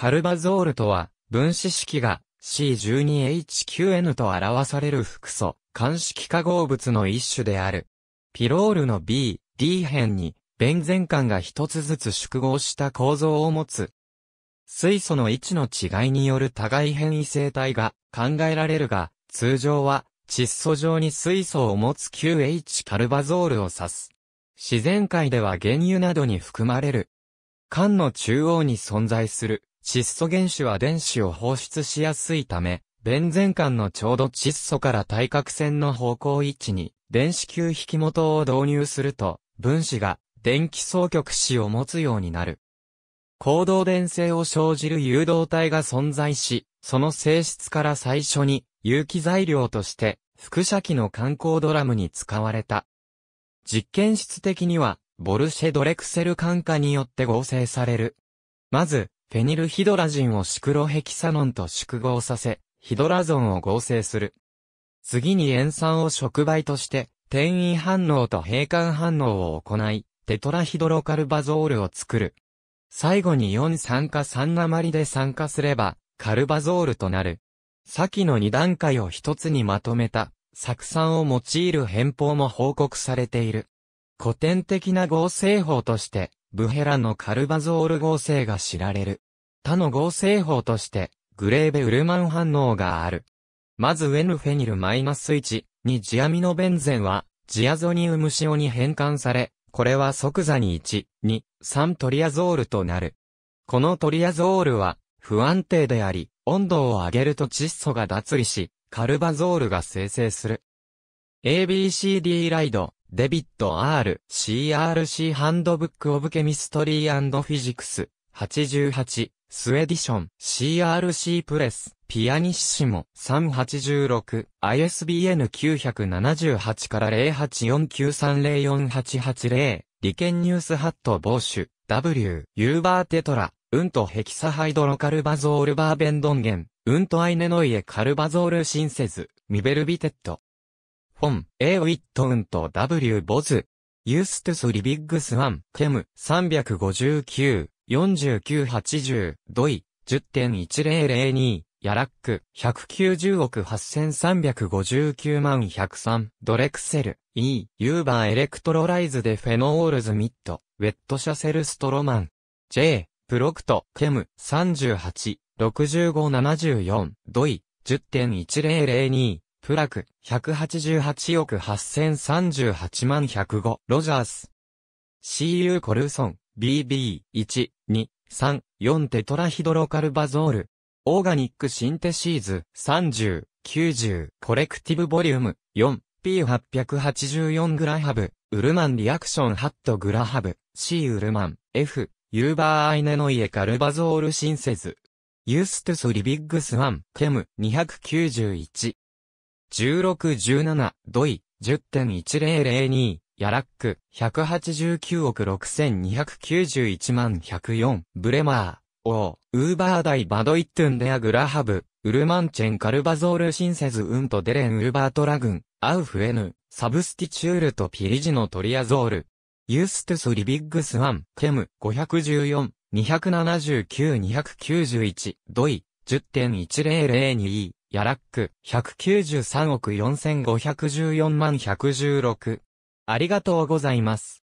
カルバゾールとは、分子式が C12H9N と表される複素、乾式化合物の一種である。ピロールの B、D 辺に、ベンゼン環が一つずつ縮合した構造を持つ。水素の位置の違いによる互い変異性体が考えられるが、通常は窒素状に水素を持つ QH カルバゾールを指す。自然界では原油などに含まれる。缶の中央に存在する窒素原子は電子を放出しやすいため、ベンゼン間のちょうど窒素から対角線の方向位置に電子球引き元を導入すると、分子が電気双極子を持つようになる。行動電性を生じる誘導体が存在し、その性質から最初に有機材料として副射器の観光ドラムに使われた。実験室的にはボルシェ・ドレクセル感化によって合成される。まず、フェニルヒドラジンをシクロヘキサノンと縮合させ、ヒドラゾンを合成する。次に塩酸を触媒として、転移反応と閉環反応を行い、テトラヒドロカルバゾールを作る。最後に4酸化3鉛で酸化すれば、カルバゾールとなる。先の2段階を一つにまとめた、酢酸を用いる変法も報告されている。古典的な合成法として、ブヘラのカルバゾール合成が知られる。他の合成法として、グレーベ・ウルマン反応がある。まずウェヌフェニル -1 にジアミノベンゼンは、ジアゾニウム塩に変換され、これは即座に1、2、3トリアゾールとなる。このトリアゾールは、不安定であり、温度を上げると窒素が脱離し、カルバゾールが生成する。ABCD ライド、デビッド・ R・ CRC ハンドブック・オブ・ケミストリー・フィジクス、88、スエディション、CRC プレス、ピアニッシモ、386、ISBN 978から0849304880、ケンニュースハット・ボーシュ、W、ユーバー・テトラ、うんとヘキサハイドロカルバゾール・バーベンドンゲン、うんとアイネノイエ・カルバゾール・シンセズ、ミベルビテッド。フォン、イウィットウンと W. ボズ、ユーストゥス・リビッグスワン、ケム、359、4980、ドイ、10.1002、ヤラック、190億8359万103、ドレクセル、E、ユーバーエレクトロライズでフェノールズミット、ウェットシャセルストロマン、J、プロクト、ケム、38、6574、ドイ、10.1002、プラク、188億8038万105、ロジャース。CU コルソン、BB、1、2、3、4テトラヒドロカルバゾール。オーガニックシンテシーズ、30、90、コレクティブボリューム、4、P884 グラハブ、ウルマンリアクションハットグラハブ、C ウルマン、F、ユーバーアイネノイエカルバゾールシンセズ。ユーストゥスリビッグスワン、ケム、291。16-17、ドイ、10.1002、ヤラック、189億6291万104、ブレマー、オー、ウーバーダイバドイットゥンデアグラハブ、ウルマンチェンカルバゾールシンセズウントデレンウルバートラグン、アウフエヌ、サブスティチュールとピリジノトリアゾール、ユーストゥスリビッグスワン、ケム、514、279-291、ドイ、10.1002、ヤラック、193億4514万116。ありがとうございます。